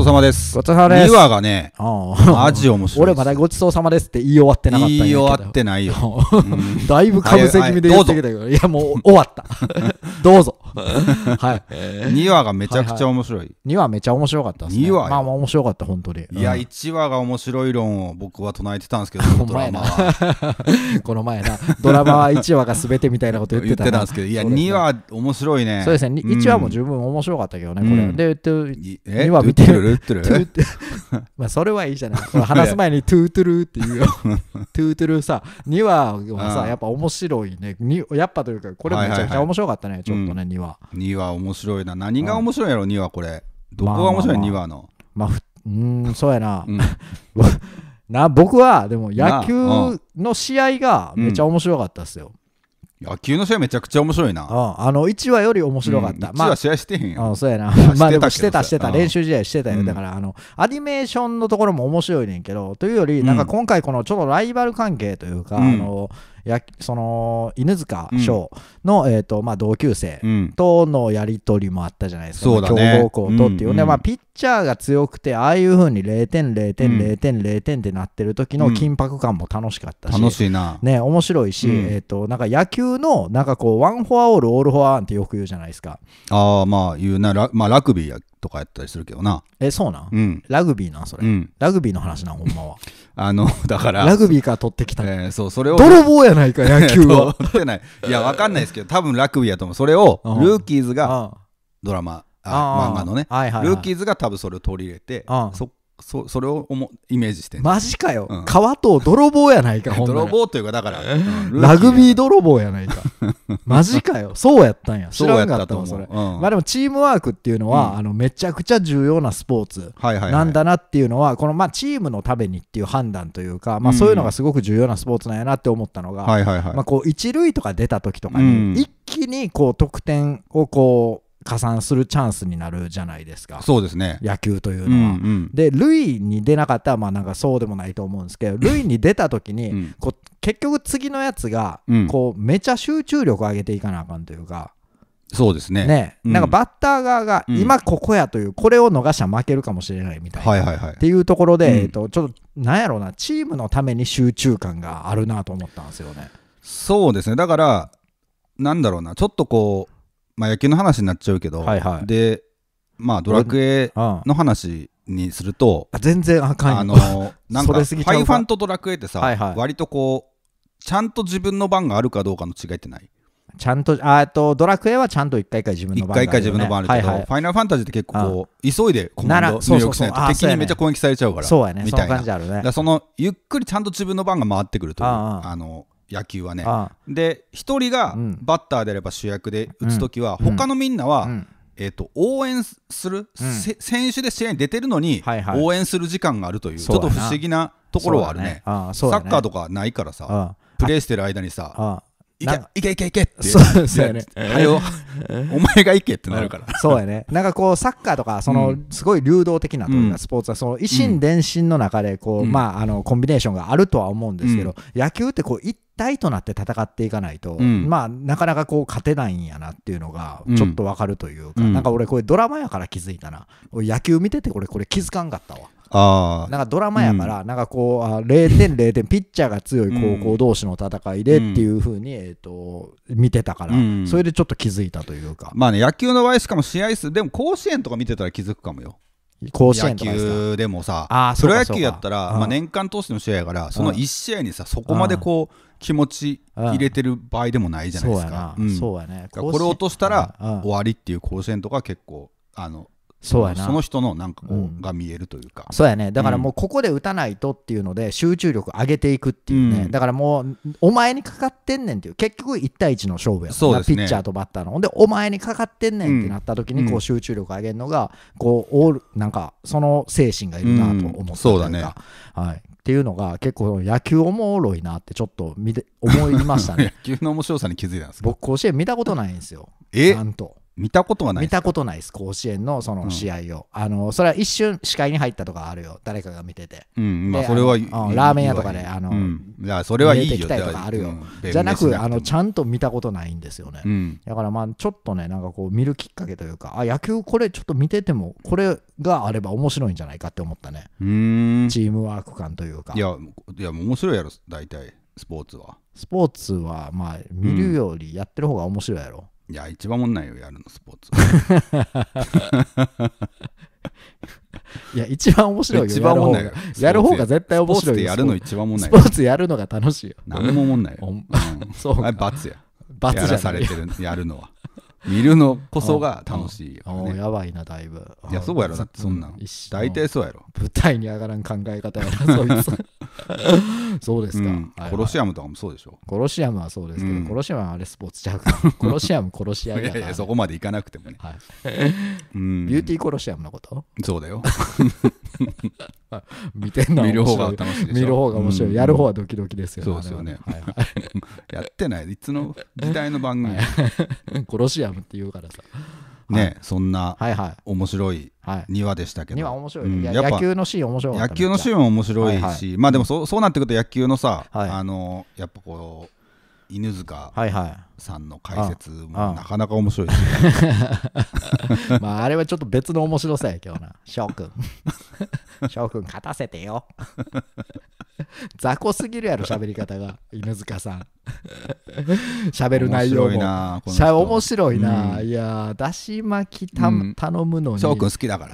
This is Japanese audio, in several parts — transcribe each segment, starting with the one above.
そうさまです。ごちそうさまです。2話がね、マジ面白い。俺まだごちそうさまですって言い終わってなかった言い終わってないよ。だいぶかぶせ気味で言ってきたけど、いやもう終わった。どうぞ。はい。2話がめちゃくちゃ面白い。2話めちゃ面白かったですね。2話まあまあ面白かった、本当に。いや、1話が面白い論を僕は唱えてたんですけど、ドラマこの前な、ドラマは1話が全てみたいなこと言ってた。言ってたんですけど、いや、2話面白いね。そうですね、1話も十分面白かったけどね、これ。で、2話見てる。ルトゥルトゥまあそれはいいじゃない話す前にトゥートゥルって言うよ トゥートゥルさ2話はさやっぱ面白いねやっぱというかこれめちゃくちゃ面白かったね、ちょっとね、2話2話面白いな何が面白いやろ2話これどこが面白い、2話のまあうんそうやな、な僕はでも野球の試合がめっちゃ面白かったですよ、野球の試合めちゃくちゃ面白いな。うん、あの1話より面白かった。うん、1話試合してへんよ。まあ、うん、そうやな。まあでもしてたしてた、練習試合してたよ。だから、あの、アニメーションのところも面白いねんけど、というより、なんか今回このちょっとライバル関係というか、あの、やその犬塚翔の、うん、えーとまあ、同級生とのやり取りもあったじゃないですか、うんまあ、強豪校とっていうね、うんうん、まあ、ピッチャーが強くてああいうふうに0点0点0点0点ってなってる時の緊迫感も楽しかったし、うん、楽しいな、ね、面白いし、うん、えーと、なんか野球のなんかこうワンフォアオールオールフォアアンってよく言うじゃないですかああまあ言うなラ,、まあ、ラグビーやとかやったりするけどな。え、そうなん、うん、ラグビーな、それ、うん、ラグビーの話な、ほんまは。あの、だから。ラグビーから取ってきた。えー、そう、それを。泥棒やないか、野球は。取ってない。いや、わかんないですけど、多分ラグビーやと思う。それを、ルーキーズが、ドラマ、漫画のね、ルーキーズが多分それを取り入れて、そっそそれを思イメージしてマジかよ、うん川と泥棒やないかほん泥棒というかだから、うんラグビー泥棒やないか マジかよそうやったんや知らんかったわそそうやれ、ったうんまあでもチームワークっていうのは、あのめちゃくちゃ重要なスポーツなんだなっていうのは、このまあチームのためにっていう判断というか、まあ、そういうのがすごく重要なスポーツなんやなって思ったのが、はいはいはい、まあ、こう一塁とか出た時とかうんに一気にこう得点をこう加算するチャンスになるじゃないですかそうですね野球というのは。うんうん、で塁に出なかったらまあなんかそうでもないと思うんですけど塁に出た時に、うん、こう結局次のやつが、うん、こうめちゃ集中力上げていかなあかんというか。そうですねね、うん、なんかバッター側が今ここやという、これを逃したら負けるかもしれないみたいな、はいはいはい、っていうところで、えっと、ちょっとなんやろうなチームのために集中感があるなと思ったんですよねそうですねだからなんだろうなちょっとこうまあ、野球の話になっちゃうけど、はいはい、で、まあ、ドラクエの話にすると、あ全然あかんあの なんかァイファンとドラクエってさ、はいはい、割とこうちゃんと自分の番があるかどうかの違いってないちゃんとあとドラクエはちゃんと一回一回自分の番ある、ね、一回一回自分の番あるけど、はいはい、ファイナルファンタジーって結構こう急いでコメント入力しないと敵にめっちゃ攻撃されちゃうからそうやねみたいなそ、ね,、のゆっくりちゃんと自分の番が回ってくるというあの野球はねで1人がバッターであれば主役で打つ時は、他のみんなは、えー、と応援する、選手で試合に出てるのに、応援する時間があるというちょっと不思議なところはあるねサッカーとかないからさプレーしてる間にさいけいけいけいけってそうですよねはよ お前がいけってなるからそうやねなんかこうサッカーとかそのすごい流動的なというかスポーツはその維心伝心の中でこう、まああのコンビネーションがあるとは思うんですけど、野球ってこう一体となって戦っていかないと、まあなかなかこう勝てないんやなっていうのがちょっとわかるというか、なんか俺これドラマやから気づいたな野球見てて俺これ気づかんかったわあなんかドラマやから、うん、なんかこうあ0点0点ピッチャーが強い高校同士の戦いでっていうふうに、うん、えーと、見てたから、うん、それでちょっと気づいたというかまあね野球の場合しかも試合数でも甲子園とか見てたら気づくかもよ甲子園野球でもさプロ野球やったら、まあ、年間通しての試合やからその1試合にさそこまでこう、気持ち入れてる場合でもないじゃないですか、そうやねこれ落としたら終わりっていう甲子園とか結構あのそうやなその人のなんかこう、ん、が見えるというかそうやねだからもうここで打たないとっていうので集中力上げていくっていうね、うん、だからもうお前にかかってんねんっていう結局1対1の勝負やね、ピッチャーとバッターのほんでお前にかかってんねんってなった時にこう集中力上げるのがこうオールなんかその精神がいるなと思ったというか、うんね、はい、っていうのが結構野球おもろいなってちょっと見て思いましたね 野球の面白さに気づいたんです僕甲子園見たことないんですよえちゃんと見たことはない見たことないです甲子園のその試合を、うん、あのそれは一瞬視界に入ったとかあるよ誰かが見てて、うんまあ、それはラーメン屋とかであの、うん、いやそれはいいよたとかあるよ、じゃなくあのちゃんと見たことないんですよね、だからまあちょっとねなんかこう見るきっかけというかあ野球これちょっと見ててもこれがあれば面白いんじゃないかって思ったねチームワーク感というかいやいや面白いやろ大体スポーツはスポーツはまあ見るよりやってる方が面白いやろ、いや、一番もんないよ、やるの、スポーツ。いや、一番面白いよ。一番もんないやる方が絶対面白いよ。やるの一番もんない。スポーツやるのが楽しいよ。何ももんないよ。うん、そう罰や。罰やらされてる、やるのは。見るのこそが楽しいよ、ね。やばいな、だいぶ。いや、そうやろ、だってそんなの。大体そうやろ。舞台に上がらん考え方やな、そいつ。そうですか、うんはいはい、コロシアムとかもそうでしょコロシアムはそうですけど、うん、コロシアムはあれスポーツちゃうからコロシアムコロシアム いやいやそこまでいかなくてもね、はい、うん、ビューティーコロシアムのことそうだよ 見てんの見る方が楽しい見る方が面白い、やる方はドキドキですよねそうですよね、はいはい、やってないいつの時代の番組コロシアムって言うからさね、そんな面白い庭でしたけど、はいは面白い、うん、や野球のシーン面白い野球のシーンも面白いし、はいはい、まあでもそそうなってくると野球のさ、はい、あのやっぱこう犬塚ははいい、さんの解説もなかなか面白いし、まああれはちょっと別の面白さや今日な翔くん 翔くん勝たせてよ 雑魚すぎるやろ喋り方が犬塚さん喋る内容も面白いな面白いな、うん、いやだし巻きた、うん、頼むのに翔くん好きだか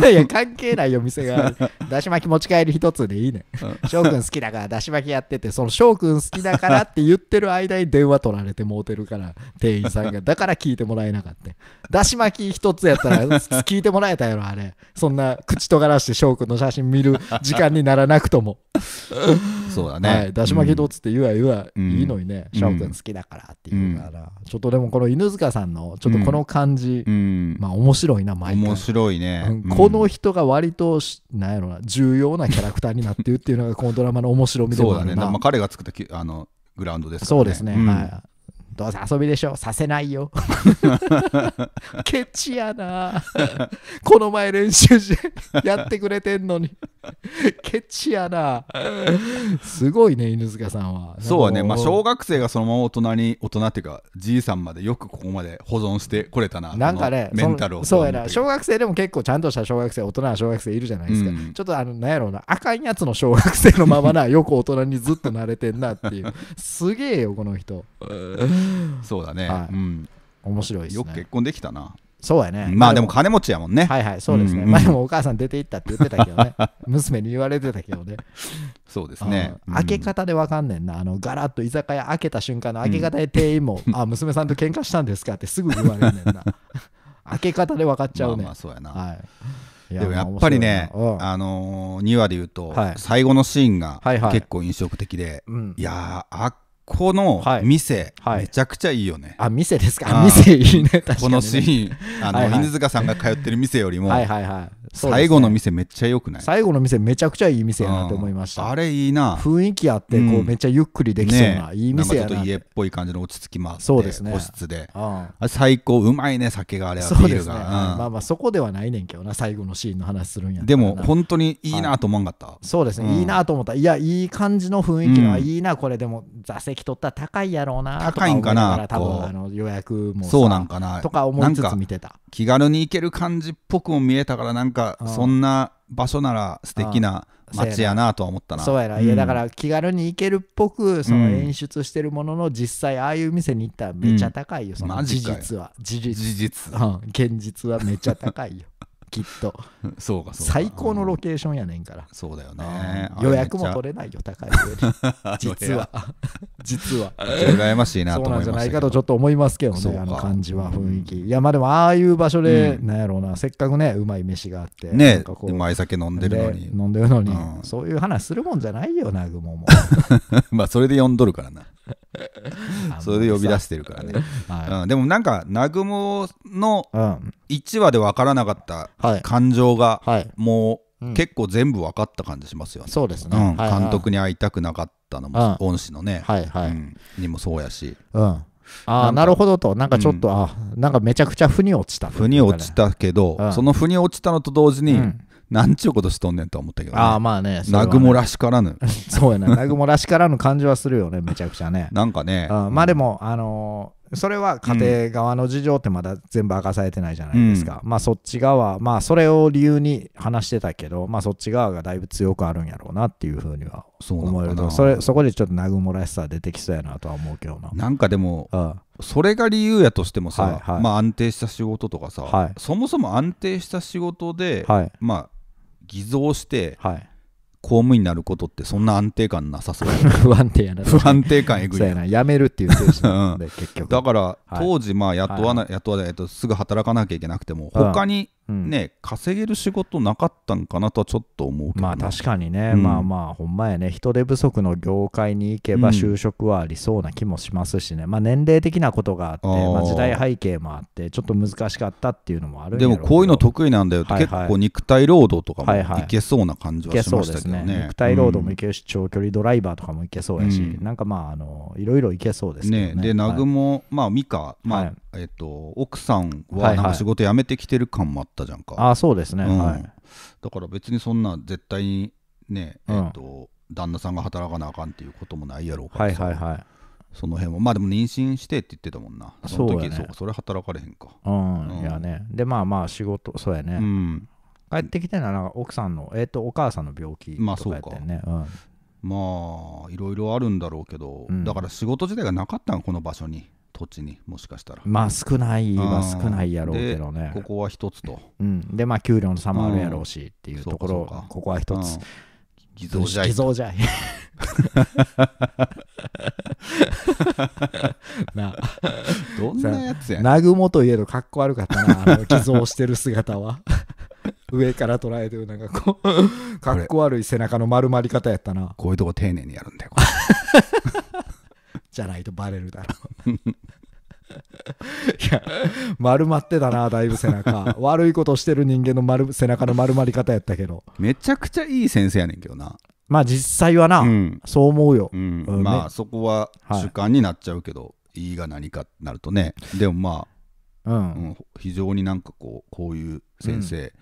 らいや関係ないよ店がだし巻き持ち帰り一つでいいね翔くん好きだからだし巻きやっててその翔くん好きだからって言ってる間に電話取られてもううてるから店員さんがだから聞いてもらえなかっただし巻き一つやったら聞いてもらえたやろあれそんな口とがらして翔くんの写真見る時間にならなくともそうだね、はい、だし巻き一つって言うわ言うわ、うん、いいのにね翔くん好きだからっていうから、うん、ちょっとでもこの犬塚さんのちょっとこの感じ、うん、まあ面白いな毎回面白いね、この人が割となんやろな重要なキャラクターになってるっていうのがこのドラマの面白みでもあるなそうだね、まあ、彼が作ったあのグラウンドです、ね、そうですね、うん、はい。どうせ遊びでしょさせないよ ケチやなこの前練習してやってくれてんのにケチやなすごいね犬塚さんはそうはね、まあ、小学生がそのまま大人に大人っていうかじいさんまでよくここまで保存してこれたななんかねメンタルをそうやな小学生でも結構ちゃんとした小学生大人は小学生いるじゃないですか、うん、ちょっとあのなんやろうな赤いやつの小学生のままなよく大人にずっと慣れてんなっていうすげえよこの人 そうだね、はいうん、面白いですねよく結婚できたなそうやねまあでも金持ちやもんねはいはいそうですね、うんうん、もお母さん出て行ったって言ってたけどね 娘に言われてたけどねそうですね、開け方で分かんねんなあのガラッと居酒屋開けた瞬間の開け方で店員も「う ん、あ娘さんと喧嘩したんですか?」ってすぐ言われるねんな 開け方で分かっちゃうねまあそうやな、はい、でもやっぱりね、うん、あのー、2話で言うと、はい、最後のシーンが結構印象的で、はいはいうん、いやあっこの店、はい、めちゃくちゃいいよね。あ、店ですか。店いいね。確かに、ね、このシーン、あの、はいはい、犬塚さんが通ってる店よりも、はいはいはい。最後の店めっちゃ良くない、最後の店めちゃくちゃいい店やなと思いました、うん、あれいいな雰囲気あってこう、めっちゃゆっくりできそうな、うんね、いい店やなちょっと家っぽい感じの落ち着きもあってそうですね個室で、うん、最高うまいね酒があれはビールがうまあまあそこではないねんけどな最後のシーンの話するんやでも本当にいいなと思わんかった、はい、そうですね、いいなと思ったいやいい感じの雰囲気の、いいなこれでも座席席取ったら高いやろうなとか思いながら多分あの予約もそうなんかなとか思いつつ見てた気軽に行ける感じっぽくも見えたからなんかそんな場所なら素敵な街やなとは思ったなそうやな、うん、いやだから気軽に行けるっぽくその演出してるものの実際ああいう店に行ったらめちゃ高いよ、うん、その事実は事実、うん、現実はめちゃ高いよきっと そうかそうか最高のロケーションやねんから、そうだよね予約も取れないよ高 い上に実は実は羨ましいなと思いまそうなんじゃないかとちょっと思いますけどねあの感じは雰囲気、うん、いやまあでもああいう場所で、うん、なんやろうなせっかくねうまい飯があってねうまい酒飲んでるのに飲んでるのに、うん、そういう話するもんじゃないよな雲も まあそれで呼んどるからなそれで呼び出してるからね、はい、うん、でもなんか南雲の1話で分からなかった感情がもう結構全部分かった感じしますよね。そうですね、うん、監督に会いたくなかったのも、恩師のね、はいはいうん、にもそうやし。うんあなるほどと、なんかちょっと、うん、あなんかめちゃくちゃ腑に落ちた、ね、腑に落ちたけど、うん、その腑に落ちたのと同時に、うん、なんちゅうことしとんねんと思ったけど、ね、あまあね、南雲、ね、らしからぬ。そうやな、南雲らしからぬ感じはするよね、めちゃくちゃね。なんかね、まあでも、あのーそれは家庭側の事情ってまだ全部明かされてないじゃないですか、うん、まあそっち側まあそれを理由に話してたけどまあそっち側がだいぶ強くあるんやろうなっていうふうには思えるとそれそこでちょっと南もらしさ出てきそうやなとは思うけどななんかでも、うん、それが理由やとしてもさ、はいはい、まあ安定した仕事とかさ、はい、そもそも安定した仕事で、はい、まあ偽造して、はい公務員になることってそんな安定感なさそう 不安定やな不安定感えぐいな辞めるっていう精神なん結局だから、当時まあ雇わな、はい、雇わないとすぐ働かなきゃいけなくても他にね、稼げる仕事なかったんかなとはちょっと思うけど、まあ確かにね、うん、まあまあほんまやね人手不足の業界に行けば就職はありそうな気もしますしね、うん、まあ年齢的なことがあってまあ、時代背景もあってちょっと難しかったっていうのもあるでもこういうの得意なんだよって、はいはい、結構肉体労働とかもいけそうな感じはしましたけどねはいはいね、肉体労働もいけるし、長距離ドライバーとかもいけそうやし、うん、なんかまああのいろいろいけそうですねねで南雲、はい、まあ美香まあ、はいえっと、奥さんはなんか仕事辞めてきてる感もあったじゃんか、はいはい、あそうですね、うん、はい、だから別にそんな絶対にね、えっと、うん、旦那さんが働かなあかんっていうこともないやろうからはいはいはいその辺もまあでも妊娠してって言ってたもんなその時そう,、ね、そうそれ働かれへんかうん、うん、いやねでまあまあ仕事そうやね、うん、帰ってきてるのは奥さんのえっ、ー、とお母さんの病気とかやってね、まあ、うんまあいろいろあるんだろうけど、だから仕事自体がなかったのこの場所に土地にもしかしたらまあ少ないは少ないやろうけどねここは一つと、うん、でまあ給料の差もあるやろうしっていうところ、ここは一つ、偽造じゃい偽造じゃい などんなやつや南雲といえどかっこ悪かったなあの偽造してる姿は 上から捉えてるなんかこうかっこ悪い背中の丸まり方やったなこういうとこ丁寧にやるんだよ じゃないとバレるだろう いや丸まってたなだいぶ背中 悪いことしてる人間の丸背中の丸まり方やったけどめちゃくちゃいい先生やねんけどなまあ実際はな、うん、そう思うよ、うんうん、まあそこは主観になっちゃうけど、はい、いいが何かなるとねでもまあ、うん非常になんかこうこういう先生、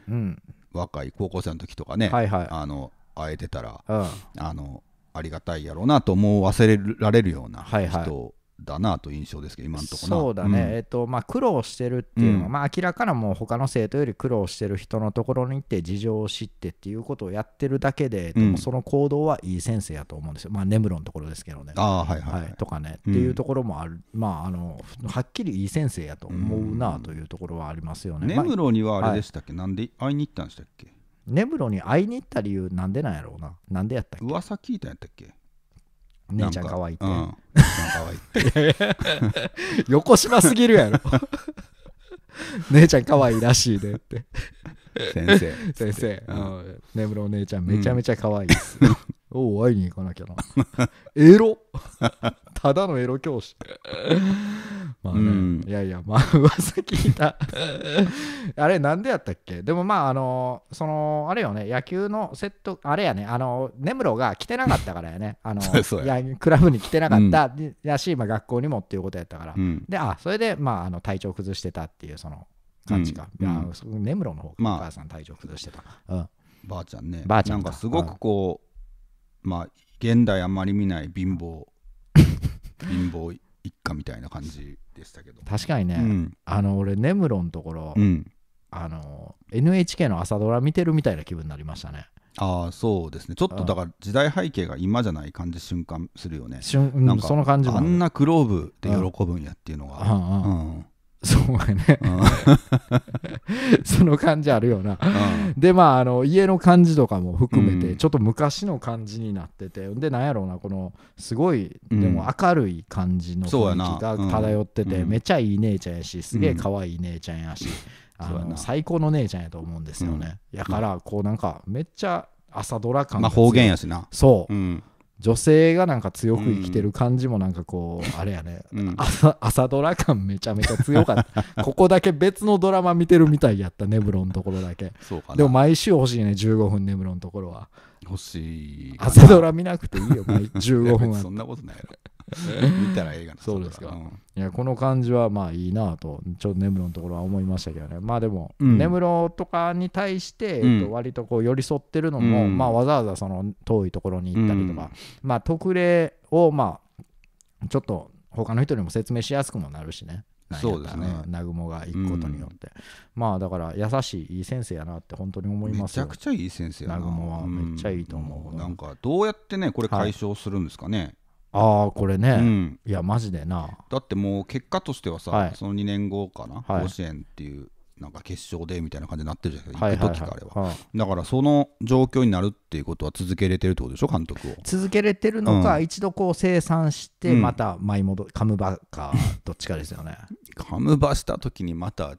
若い高校生の時とかね、はいはい、あの会えてたら、あのありがたいやろうなと思わせられるような人だなと印象ですけど、今のところそうだね、うん、えっとまあ、苦労してるっていうのは、うん、まあ、明らかなもう他の生徒より苦労してる人のところに行って事情を知ってっていうことをやってるだけで、でもその行動はいい先生やと思うんですよ、まあ、根室のところですけどね。あはいはい、はいはい、とかね、っていうところもある、まあ、あのはっきりいい先生やと思うなというところはありますよね。根室にはあれでしたっけ、なんで会いに行ったんでしたっけ根室に会いに行った理由なんでなんやろうななんでやったっけ噂聞いたんやったっけ姉ちゃん可愛いって、うん、姉ちゃん可愛いってよこしますぎるやろ 姉ちゃん可愛いらしいでって先生 先生、根室お姉ちゃんめちゃめちゃ可愛いです、う んお会いに行かなきゃな エロ ただのエロ教師 まあね、うん、いやいやまあ噂聞いたあれなんでやったっけでもまああのそのあれよね野球のセットあれやねあの根室が来てなかったからやねあのやクラブに来てなかったやし、まあ、学校にもっていうことやったから、うん、であそれでまああの体調崩してたっていうその感じか。うん、いや根室の方がお母さん体調崩してた、うん、ばあちゃんねばあちゃんなんかすごくこう、まあ現代あまり見ない貧乏 貧乏一家みたいな感じでしたけど確かにね、うん、あの俺根室のところ、うん、あの NHK の朝ドラ見てるみたいな気分になりましたねああそうですねちょっとだから時代背景が今じゃない感じ瞬間するよね、うん、なんかその感じあんなクローブで喜ぶんやっていうのが、うんうんうんそうやねその感じあるよな、うん、でまああの家の感じとかも含めて、ちょっと昔の感じになってて、うん、でなんやろうなこのすごい、でも明るい感じの雰囲気が漂ってて、めちゃいい姉ちゃんやしすげえ可愛い姉ちゃんやし、あの最高の姉ちゃんやと思うんですよね、やからこうなんかめっちゃ朝ドラ感まあ方言やしなそう、女性がなんか強く生きてる感じもなんかこう、あれやね、朝朝ドラ感めちゃめちゃ強かった ここだけ別のドラマ見てるみたいやったネブロのところだけでも毎週欲しいね15分ネブロのところは欲しい朝ドラ見なくていいよ15 分はそんなことないよ 見たらそうですか、うん、いやこの感じはまあいいなとちょっと根室のところは思いましたけどねまあでも根室、とかに対して、えっと、割とこう寄り添ってるのも、うん、まあわざわざその遠いところに行ったりとか、まあ特例をまあちょっと他の人にも説明しやすくもなるしねそうですね。南雲が行くことによって、うん、まあだから優しいいい先生やなって本当に思いますめちゃくちゃいい先生やな南雲はめっちゃいいと思う、うん、なんかどうやってねこれ解消するんですかね、はいああこれね、うん、いやマジでなだってもう結果としてはさ、はい、その2年後かな、はい、甲子園っていうなんか決勝でみたいな感じになってるじゃないですか、行く時かあれは,、だからその状況になるっていうことは続けれてるってことでしょ監督を続けれてるのか、うん、一度こう清算してまた舞い戻カムバか どっちかですよねカムバした時にまた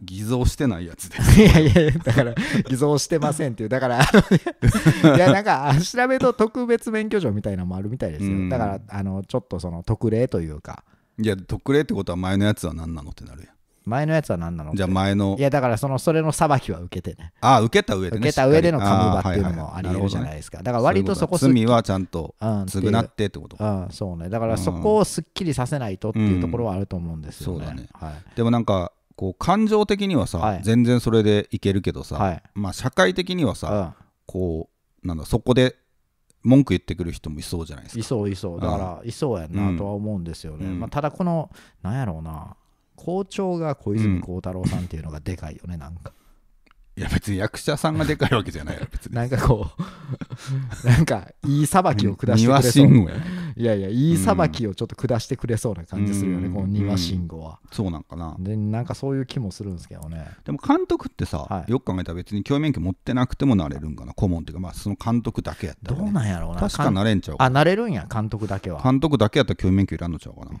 偽造してないやつです いやいやだから偽造してませんっていうだからいやなんか調べと特別免許証みたいなのもあるみたいですよだからあのちょっとその特例というかいや特例ってことは前のやつは何なのってなるやん前のやつは何なのじゃあ前のいやだからそのそれの裁きは受けてねああ受けた上で、ね、受けた上での株場っていうのもありえるじゃないですか、だから割とそこ罪はちゃんと償ってってこと、うん、そうねだからそこをすっきりさせないとっていうところはあると思うんですよね、そうだね、はい、でもなんかこう感情的にはさ、はい全然それでいけるけどさ、はいまあ社会的にはさ、こうなんだそこで文句言ってくる人もいそうじゃないですかいそういそうだからいそうやなとは思うんですよね、うんまあ、ただこのなんやろうな校長が小泉孝太郎さんっていうのがでかいよねなんかいや別に役者さんがでかいわけじゃないよ 別になんかこう なんかいいさばきを下してくれそういやいやいいさばきをちょっと下してくれそうな感じするよね、この庭信号は、そうなんかなでなんかそういう気もするんですけどねでも監督ってさ、はい、よく考えたら別に教免許持ってなくてもなれるんかな顧問っていうかまあその監督だけやったら、ね、どうなんやろうな確かなれんちゃうあなれるんや監督だけは監督だけやったら教免許いらんのちゃうかな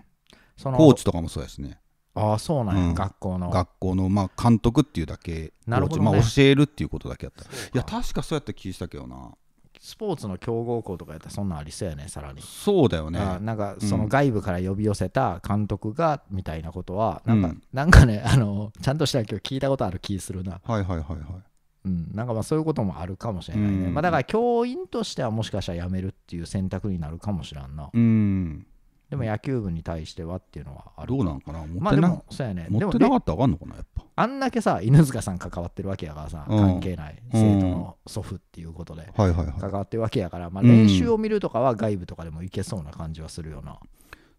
コーチとかもそうやしねああそうなんや、うん学校の学校の、まあ、監督っていうだけなるほどねまあ、教えるっていうことだけやったいや確かそうやった気したけどなスポーツの強豪校とかやったらそんなんありそうやねさらに、そうだよねなんかその外部から呼び寄せた監督がみたいなことはなんか、うんなんかねあのちゃんとしたら今日聞いたことある気するなはいはいはいはいうん、なんかまあそういうこともあるかもしれないね、うんまあ、だから教員としてはもしかしたら辞めるっていう選択になるかもしらんなうんでも野球部に対してはっていうのはあるどうなんかな持ってな,、まあ、ね、持ってなかったらあかんのかなやっぱあんだけさ犬塚さん関わってるわけやからさ、うん、関係ない生徒の祖父っていうことで関わってるわけやから、まあ、練習を見るとかは外部とかでもいけそうな感じはするよな、うん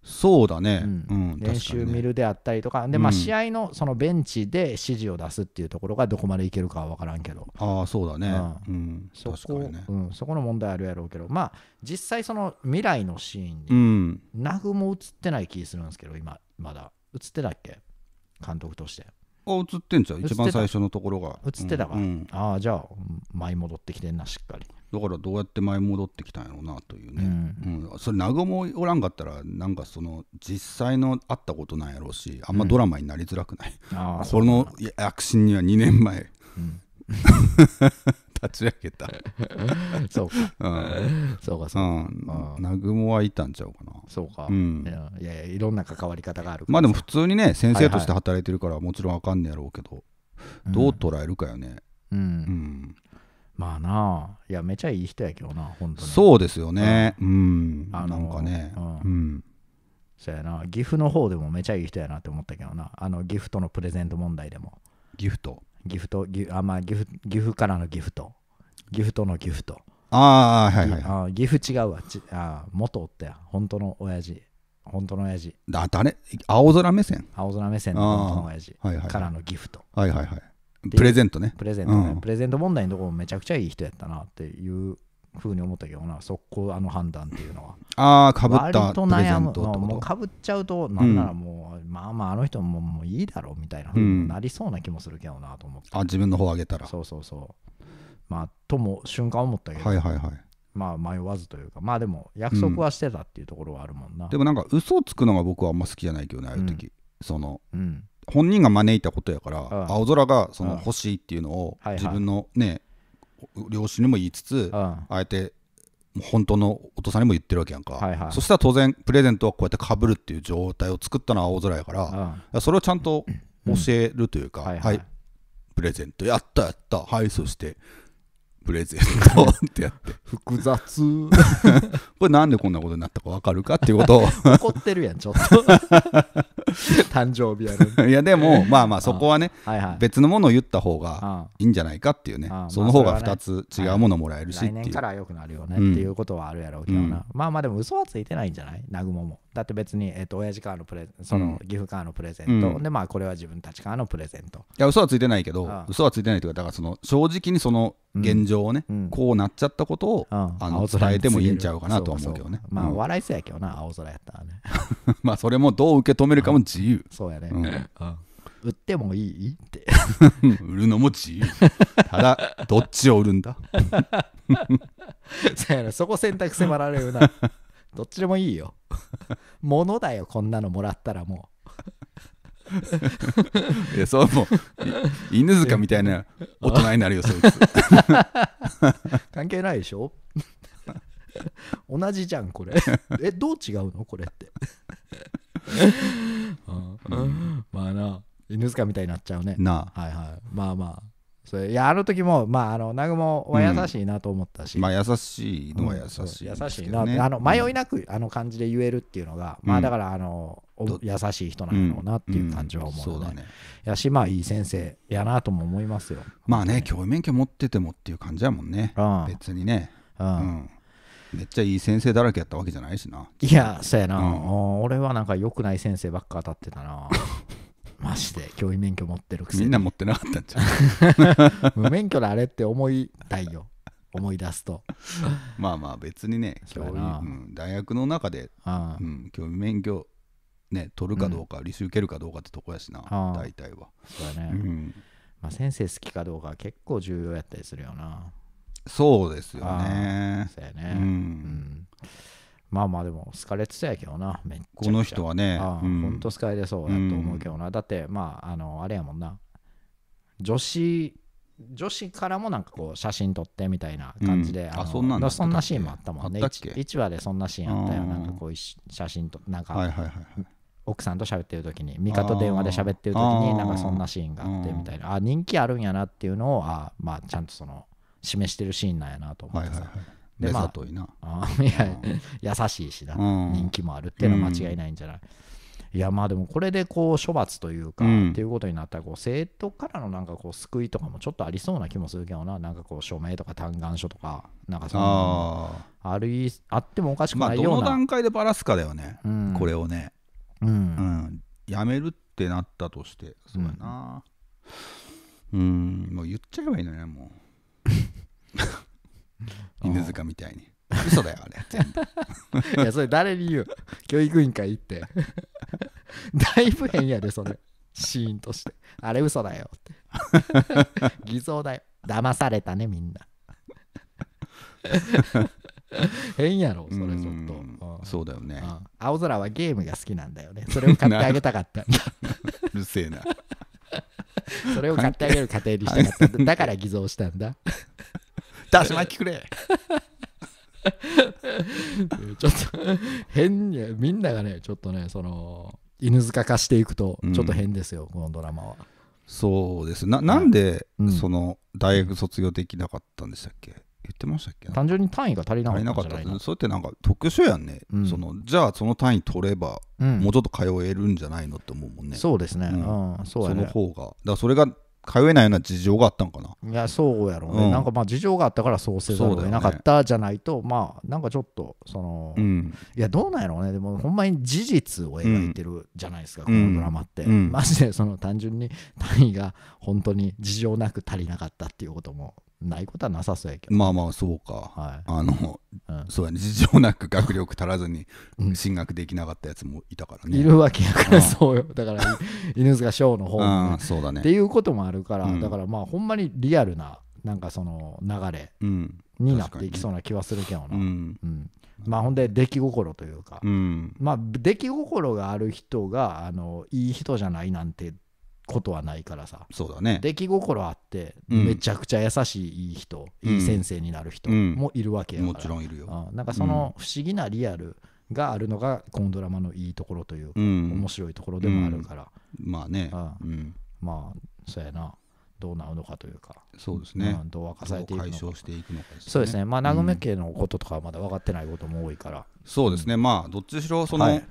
そうだね、うん練習見るであったりとか、でまあ、試合のそのベンチで指示を出すっていうところがどこまでいけるかは分からんけど、ああ、そうだね、うんそこねうん、そこの問題あるやろうけど、まあ、実際、その未来のシーンに、ナグも映ってない気するんですけど、今、まだ、映ってたっけ、監督として。あ映ってんじゃん、一番最初のところが。映ってたか、ああ、じゃあ、舞い戻ってきてんな、しっかり。だからどうやって前戻ってきたんやろうなというね、うんうん、それ南雲おらんかったらなんかその実際のあったことなんやろうしあんまドラマになりづらくない、うん、その躍進には2年前、うん、立ち上げた そうか、うん、そうかそうか、うん、南雲はいたんちゃうかなそうか、うん、いやいやいろんな関わり方があるまあでも普通にね先生として働いてるからもちろんわかんねやろうけど、はいはい、どう捉えるかよねうん、うんまあなあいやめちゃいい人やけどな本当にそうですよねうん、あのなんかねうん、うん、そうやな岐阜の方でもめちゃいい人やなって思ったけどなあのギフトのプレゼント問題でもギフトギフトギあまあギフギフからのギフトギフトのギフトああはいはい、はい、岐阜違うわちあ元おったや本当の親父本当の親父だ誰青空目線青空目線の本当の親父からのギフトはいはいはいプレゼントねプレゼント、ねうん、プレゼント問題のところもめちゃくちゃいい人やったなっていうふうに思ったけどな速攻あの判断っていうのはああかぶったプレゼントもうかぶっちゃうとなんならもう、うん、まあまああの人ももういいだろうみたいな、うん、なりそうな気もするけどなと思って、あ自分の方あげたらそうそうそうまあとも瞬間思ったけどはいはいはいまあ迷わずというかまあでも約束はしてたっていうところはあるもんな、うん、でもなんか嘘をつくのが僕はあんま好きじゃないけどねああいう時、その、うん、本人が招いたことやから、うん、青空がその欲しいっていうのを自分のね、はいはい、両親にも言いつつ、あえて本当のお父さんにも言ってるわけやんか、はいはい、そしたら当然プレゼントはこうやってかぶるっていう状態を作ったのは青空やから、うん、それをちゃんと教えるというか、うん、はい、はいはい、プレゼントやったやったはいそしてプレゼントってやって複雑これなんでこんなことになったか分かるかっていうことを怒ってるやんちょっと 誕生日やる いやでもまあまあそこはね、はいはい、別のものを言った方がいいんじゃないかっていうねその方が2つ違うものもらえるし、ね、来年からよくなるよね、っていうことはあるやろうけどな、うん、まあまあでも嘘はついてないんじゃない南雲もだって別にえっ、ー、と親父からのプレその岐阜からのプレゼント、うん、でまあこれは自分たちからのプレゼントいや嘘はついてないけど、うん、嘘はついてないというかだからその正直にその現状をね、こうなっちゃったことを、あの伝えてもいいんちゃうかなと思うけどねまあ笑いそうやけどな青空やったらねまあそれもどう受け止めるかも自由そうやね、売ってもいいって 売るのも自由ただ どっちを売るんだそやそこ選択迫られるなどっちでもいいよもの だよこんなのもらったらもう。いやそうもう犬塚みたいな大人になるよそいつ 関係ないでしょ 同じじゃんこれえどう違うのこれってうん、まあな犬塚みたいになっちゃうねなあはいはいまあまあそれいやあの時もまああの南雲は優しいなと思ったし、うん、まあ優しいのは優しい、ねうん、優しいなあの迷いなくあの感じで言えるっていうのが、まあだからあの優しい人なんだろうなっていう感じは思うのね、うんうね、やしまあいい先生やなとも思いますよまあね教員免許持っててもっていう感じやもんね、うん、別にね、うんめっちゃいい先生だらけやったわけじゃないしないやそうやな、俺はなんか良くない先生ばっか当たってたなまして教員免許持ってるくせにみんな持ってなかったんちゃう 無免許のあれって思いたいよ思い出すと まあまあ別にね教員、うん、大学の中で、うん、教員免許ね取るかどうか、履修受けるかどうかってとこやしな、大体は、そうやね、うん、まあ、先生好きかどうかは結構重要やったりするよなそうですよねそうやね、うんうんまあまあでも好かれてたやけどなめっちゃちこの人はね本当うんほんと好かれてそうやと思うけどな、だってまああのあれやもんな女子女子からもなんかこう写真撮ってみたいな感じで、うんあそんなんそんなシーンもあったもんねあっっ 1, 話でそんなシーンあったよなんかこういう写真となんか、はいはいはいはい奥さんと喋ってる時に味方電話で喋ってる時になんかそんなシーンがあってみたいなあ人気あるんやなっていうのをあまあちゃんとその示してるシーンなんやなと思ってさ、はいはいはい、でまあ、あいや優しいしな人気もあるっていうのは間違いないんじゃない、うん、いやまあでもこれでこう処罰というか、っていうことになったらこう生徒からのなんかこう救いとかもちょっとありそうな気もするけどななんかこう署名とか嘆願書とかなんかそのあるあってもおかしくないような、まあ、どの段階でばらすかだよね、うん、これをねうん、うんやめるってなったとしてそうやなうんもう言っちゃえばいいのねもう 犬塚みたいに嘘だよあれ全部 いやそれ誰に言う教育委員会行って だいぶ変やでそれシーンとしてあれ嘘だよって偽造だよ騙されたねみんな 変やろそれちょっと、そうだよね、青空はゲームが好きなんだよねそれを買ってあげたかった うるせえな それを買ってあげる過程にしたかっただから偽造したんだ出し巻きくれちょっと変にみんながねちょっとねその犬塚化していくとちょっと変ですよ、このドラマはそうですななんで、その大学卒業できなかったんでしたっけ、言ってましたっけ単純に単位が足りなかったじゃないそれってなんか特殊やんね、うん、そのじゃあその単位取れば、うん、もうちょっと通えるんじゃないのって思うもんねそうですね、うんそうねその方がだそれが通えないような事情があったんかないやそうやろうね、うん、なんかまあ事情があったからそうせざるを得なかったじゃないと、まあなんかちょっとその、うん、いやどうなんやろうねでもほんまに事実を描いてるじゃないですか、うん、このドラマって、マジでその単純に単位が本当に事情なく足りなかったっていうこともないことはなさそうやけどまあまあそうか、はい、あの、うん、そうやね事情なく学力足らずに進学できなかったやつもいたからね、いるわけやからそうよだから犬塚翔の方も、そうだねっていうこともあるから、うん、だからまあほんまにリアルななんかその流れになっていきそうな気はするけどな、うん、うん、まあほんで出来心というか、まあ出来心がある人があのいい人じゃないなんてことはないからさそうだね出来心あって、めちゃくちゃ優しいいい人、いい先生になる人もいるわけやから、もちろんいるよ、うなんかその不思議なリアルがあるのがこのドラマのいいところといううん面白いところでもあるから、まあねああうんまあそうやなどうなるのかというか、そうですねうんどう明かされていく解のか消していくのかねそうですねまあ長梅家のこととかはまだ分かってないことも多いから、そうですねまあどっちしろその、はい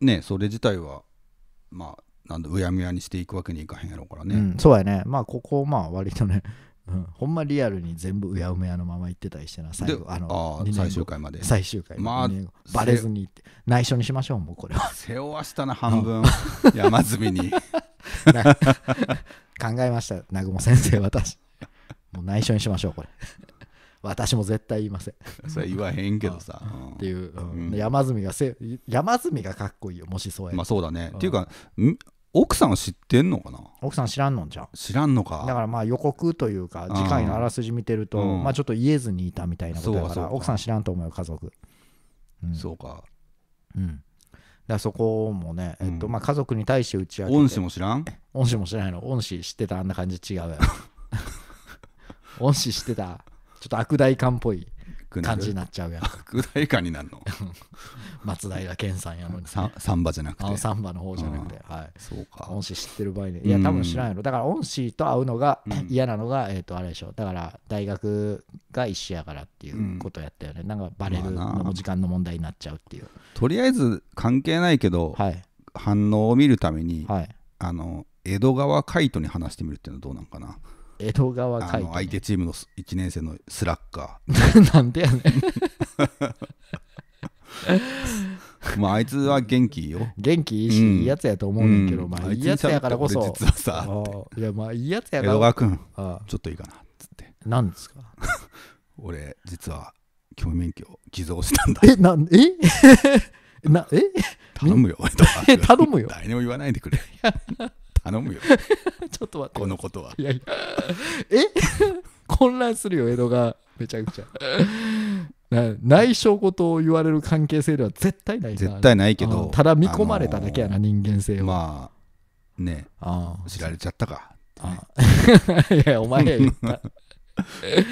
ねそれ自体はまあなんだうやむやにしていくわけにいかへんやろうからね、うん、そうやねまあここまあ割とね、うん、ほんまリアルに全部うやむやのまま行ってたりしてな最後あの最終回まで最終回まあバレずに内緒にしましょうもうこれは背負わしたな半分山積みに 考えました南雲先生私もう内緒にしましょうこれ私も絶対言いませんそれ言わへんけどさ、っていう、うん、山積みがせ山積みがかっこいいよもしそうやまあそうだね、うん、っていうか奥さん知ってんのかな奥さん知らんのんじゃん知らんのかだからまあ予告というか次回のあらすじ見てると、うんまあちょっと言えずにいたみたいなことだから奥さん知らんと思うよ家族、うん、そうかうんだそこもね、えっとまあ、家族に対して打ち明けて恩師も知らん恩師も知らないの恩師知ってたあんな感じ違うよ 恩師知ってたちょっと悪代官っぽい感じになっちゃうやん九代かになるの 松平健さんやのにさサンバじゃなくてサンバの方じゃなくて、はいそうか恩師知ってる場合で。いや多分知らんやろだから恩師と会うのが、うん、嫌なのがえっ、ー、とあれでしょだから大学が一緒やからっていうことやったよね、うん、なんかバレるのも時間の問題になっちゃうっていう、まあ、とりあえず関係ないけど、はい、反応を見るために、はい、あの江戸川海斗に話してみるっていうのはどうなんかな江戸川海相手チームの1年生のスラッガー なんでやねん まああいつは元気よ元気いいし、うん、いいやつやと思うねんけど、うん、まあいいやつやからこそ実はさいやまあいいやつやから江戸川君ちょっといいかなっつって何ですか 俺実は教免許を偽造したんだえなんえなえ頼むよ頼むよ誰にも言わないでくれ頼むよ ちょっと待ってこのことはいやいや え 混乱するよ江戸がめちゃくちゃな緒こ拠と言われる関係性では絶対ない絶対ないけどただ見込まれただけやな、あのー、人間性はまあねあ知られちゃったか、ね、いやお前言った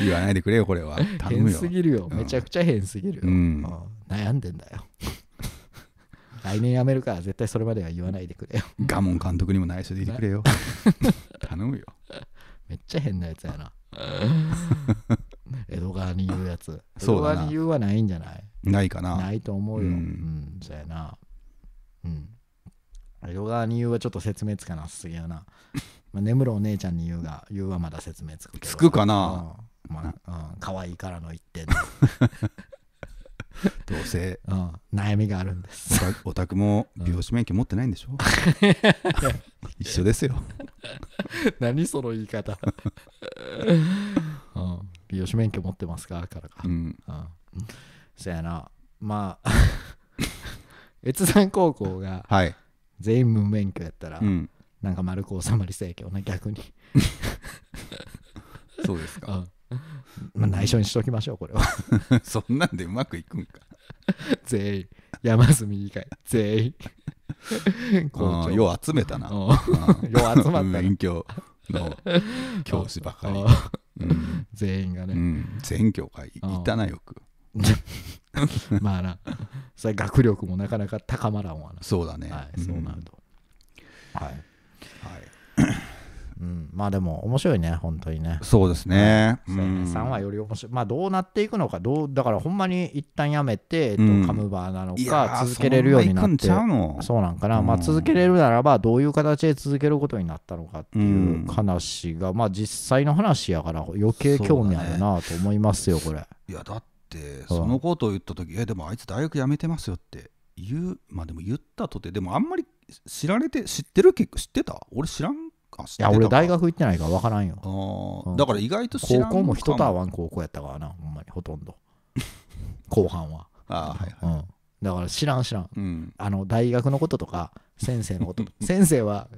言わないでくれよこれは頼むよ変すぎるよ、うん、めちゃくちゃ変すぎるよ、うん、悩んでんだよ来年やめるから絶対それまでは言わないでくれよガモン監督にも内緒でいてくれよ 頼むよめっちゃ変なやつやな 江戸川に言うやつ江戸川に言うはないんじゃないないかなないと思うようん、うん、そうやなうん江戸川に言うはちょっと説明つかなすぎやな、まあ、眠るお姉ちゃんに言うが言うはまだ説明つくけどつくかな、うんまあ、うん、可いからの一点 どうせ、うん、悩みがあるんですお宅も美容師免許持ってないんでしょ、うん、一緒ですよ 何その言い方、うん、美容師免許持ってますかからかうん、うん、そやなまあ 越山高校が全員無免許やったら、はい、なんか丸く収まりせえけどな逆にそうですか、うんまあ、内緒にしときましょう、これは。そんなんでうまくいくんか。全員。山住以外、全員。あよう集めたな。よう集まったな。勉強の教師ばかり。うん、全員がね。うん、全教会、いたな、よく。まあな、それ学力もなかなか高まらんわな。そうだね。はい、そうなると。はい。はいうん、まあでも面白いね本当にねそうですね、うん、青年はより面白いまあどうなっていくのかどうだからほんまに一旦やめて、えっと、カムバーなのか続けれるようになってそうなんかな、まあ続けれるならばどういう形で続けることになったのかっていう話が、まあ実際の話やから余計興味あるなと思いますよこれ、いやだってそのことを言った時、うん、えでもあいつ大学辞めてますよって言うまあでも言ったとてでもあんまり知られて知ってる結構知ってた俺知らんいや俺大学行ってないから分からんよ、うん、だから意外と知らん高校も人と会わん高校やったからなほんまにほとんど 後半はあはいはい、うん、だから知らん知らん、うん、あの大学のこととか先生のこと 先生は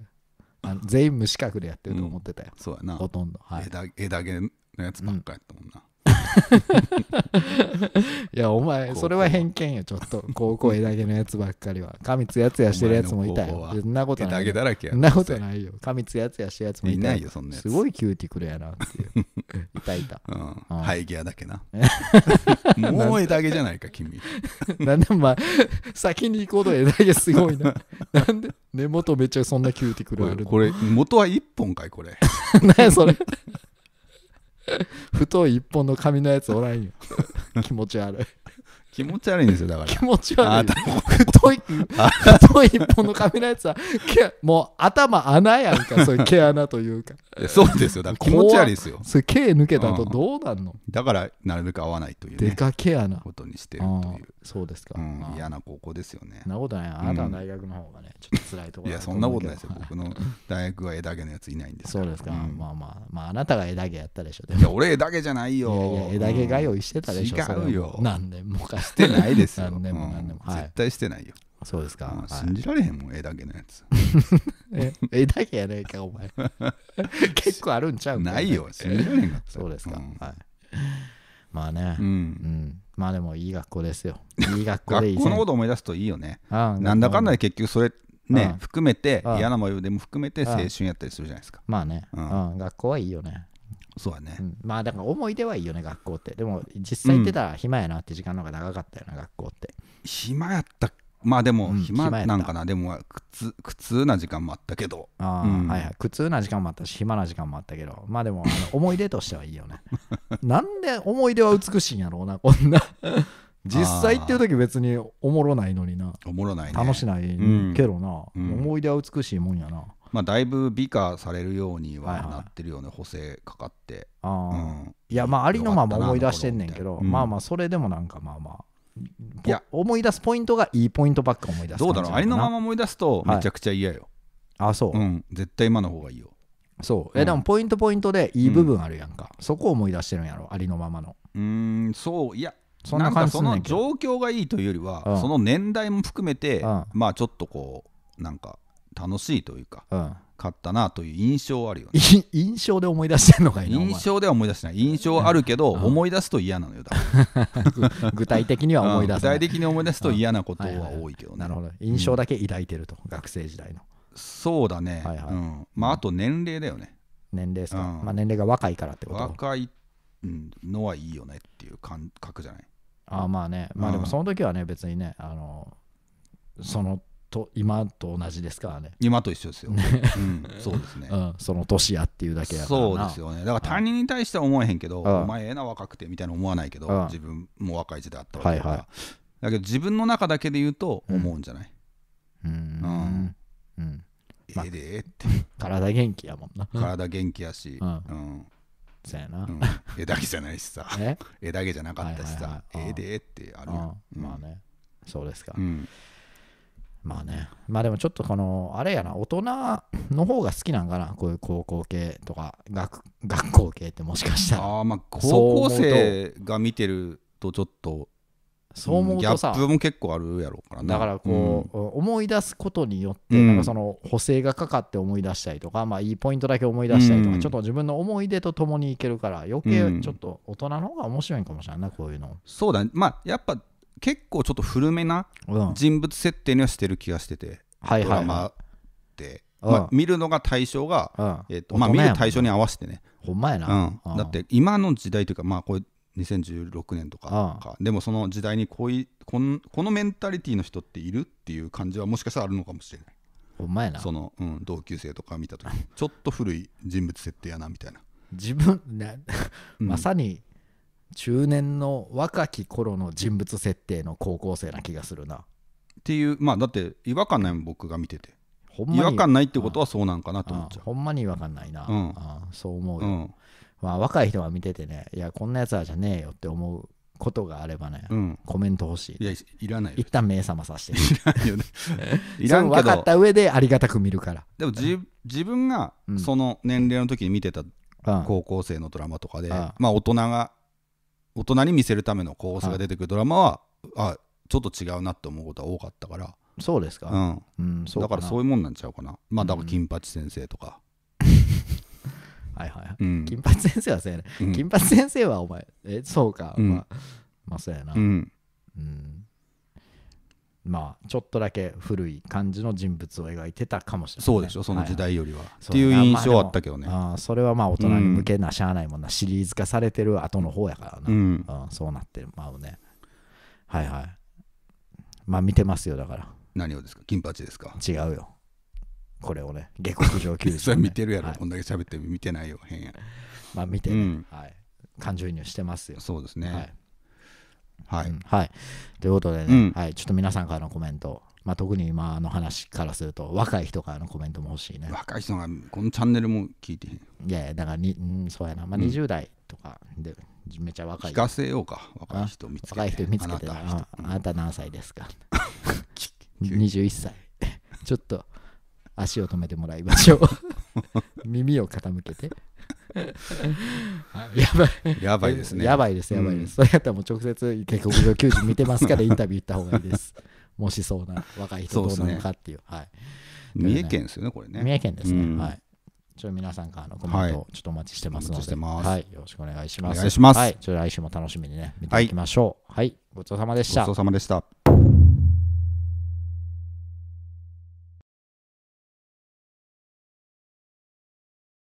あの全員無資格でやってると思ってたよ、そうやなほとんど、はい、枝枝毛のやつばっかやったもんな、いやお前それは偏見よちょっと 高校枝毛のやつばっかりは髪つやつやしてるやつもいたよそんなことないだらけやなないよ髪つやつやしてるやつもいないよそんなすごいキューティクルやなっていう いたいた、うん、生え際だけなもう枝毛じゃないか君なんでまあ先に行こうと枝毛すごいななんで根元めっちゃそんなキューティクルあるこれ元は1本かいこれ何やそれ 太い一本の髪のやつおらんよ 気持ち悪い気持ち悪いんですよだから気持ち悪い 太い太い一本の髪のやつはもう頭穴やんかそういう毛穴というかそうですよだから気持ち悪いですよそれ毛抜けたとどうなんの、うん、だからなるべく合わないという、ね、でか毛穴ことにしてるというそうですか、うん、嫌な高校ですよねなことないあなたの大学の方がね、ちょっと辛いところいやそんなことないですよ僕の大学は枝毛のやついないんですそうですか、うん、まあまあまああなたが枝毛やったでしょいや俺枝毛じゃないよいやいや枝毛通いしてたでしょ、うん、違うよなんでもうしてないですよ 何年も何年も、絶対してないよ、そうですか、信じられへんもん絵だけのやつ 絵だけやねんかお前 結構あるんちゃうないよ信じられへんかったそうですか、はいまあねうん、まあでもいい学校ですよいい学校でいい学校のこと思い出すといいよねなんだかんだで結局それね、含めて、嫌な模様でも含めて青春やったりするじゃないですか、まあね、うん学校はいいよねそうやね、うん、まあだから思い出はいいよね学校ってでも実際行ってたら暇やなって時間の方が長かったよな、学校って暇やったまあでも暇なんかな、でも苦苦痛な時間もあったけどあ、うん、はいはい苦痛な時間もあったし暇な時間もあったけどまあでもあの思い出としてはいいよね なんで思い出は美しいんやろうなこんな 実際っていう時別におもろないのになおもろない、ね、楽しないけどな、うん思い出は美しいもんやなまあ、だいぶ美化されるようにはなってるよね、はいはい、補正かかって。あうん、いや、まあ、ありのまま思い出してんねんけど、まあまあ、それでもなんかまあまあ。いや思い出すポイントがいいポイントばっか思い出すどうだろうありのまま思い出すとめちゃくちゃ嫌よ、はい、あそう、うん、絶対今の方がいいよそうえ、うん、でもポイントポイントでいい部分あるやんか、うん、そこを思い出してるんやろありのままのうんそういやそんな感じその状況がいいというよりは、うん、その年代も含めて、まあちょっとこうなんか楽しいというか、うん、勝ったなという印象あるよね 印象で思い出してんのかいな印象では思い出してない印象あるけど、思い出すと嫌なのよだ 具体的には思い出す、具体的に思い出すと嫌なことは多いけど、ね、なるほど印象だけ抱いてると、うん、学生時代のそうだね、はいはい、うん、まああと年齢だよね年齢ですか、うん、まあ、年齢が若いからってこと若いのはいいよねっていう感覚じゃないああまあねまあでもその時はね別にねあのそのと今と同じですからね今と一緒ですよ、うん、そうですね、うん、その年やっていうだけやからそうですよねだから他人に対しては思えへんけど、お前ええな若くてみたいな思わないけど、自分も若い時代あったわけだから、はいはい、だけど自分の中だけで言うと思うんじゃないうんうん、ええでえって、体元気やもんな体元気やし、うんそやな、うん、絵だけじゃないしさ絵だけじゃなかったしさ、ええでってあるやん、まあねそうですか、うんまあね。まあでもちょっとこの、あれやな、大人の方が好きなんかな、こういう高校系とか、学学校系ってもしかしたら。あまあ高校生が見てるとちょっと。そう思うとさ、ギャップも結構あるやろうからねだからこう、うん、思い出すことによって、なんかその補正がかかって思い出したりとか、うん、まあいいポイントだけ思い出したりとか、ちょっと自分の思い出とともにいけるから余計ちょっと大人の方が面白いかもしれないなこういうの、うん、そうだ、ね、まあやっぱ結構ちょっと古めな人物設定にはしてる気がしてて、うん、ドラマって、まあ、見るのが対象が、えーとまあ、見る対象に合わせてねほんまやな、うん、だって今の時代というかまあこれ2016年とかでもその時代にこういここのメンタリティーの人っているっていう感じはもしかしたらあるのかもしれないほんまやなその、うん、同級生とか見た時ちょっと古い人物設定やなみたいな自分、ね、まさに中年の若き頃の人物設定の高校生な気がするな。っていうまあだって違和感ないもん僕が見ててほんまに違和感ないってことはそうなんかなと思っちゃうほんまに違和感ないな、うんあそう思うよ、うんまあ、若い人が見ててねいやこんなやつらじゃねえよって思うことがあればね、うんコメント欲しいいやいいらない一旦目覚まさせて いらんよねいらんそれ分かった上でありがたく見るからでもじ自分がその年齢の時に見てた高校生のドラマとかで、うんまあ大人が大人に見せるための構図が出てくるドラマは、あちょっと違うなって思うことは多かったからそうですか、うんうん、そうだからそういうもんなんちゃうかなまあだから金八先生とか、はいはいはい、うん、金八先生はそうやね、うん、金八先生はお前えそうか、うん、まあまあそうやなうん、うんまあ、ちょっとだけ古い感じの人物を描いてたかもしれない、ね、そうでしょその時代よりは、はいっていう印象はあったけどね、まあ、それはまあ大人に向けなしゃあないもんな、うん、シリーズ化されてる後の方やからな、うん、うん、そうなってまうねはいはいまあ見てますよだから何をですか金八ですか違うよこれをね下克上級、ね、それ見てるやろ、はい、こんだけ喋って見てないよ変やまあ見て、ね、うん、はい感情移入してますよそうですね、はいはい、はい、ということでね、はい、ちょっと皆さんからのコメントまあ、特に今の話からすると若い人からのコメントも欲しいね若い人がこのチャンネルも聞いてへんいやいやだからに、うん、そうやな、まあ、20代とかで、めちゃ若い聞かせようか若い人見つけて若い人見つけてあなあなた何歳ですか21 歳ちょっと足を止めてもらいましょう 耳を傾けて やばい。やばいですね。やばいです、やばいです。うん、それやったらもう直接、結局上球児見てますから、インタビュー行った方がいいです。もしそうな若い人どうなのかっていう。はい、三重県ですよね、これね。三重県ですね。うん、はい。ちょ皆さんからのコメントをちょっとお待ちしてますので、はい、はい、よろしくお願いします。お願いします。はい、来週も楽しみにね、見ていきましょう。はい、はい、ごちそうさまでした。ごちそうさまでした。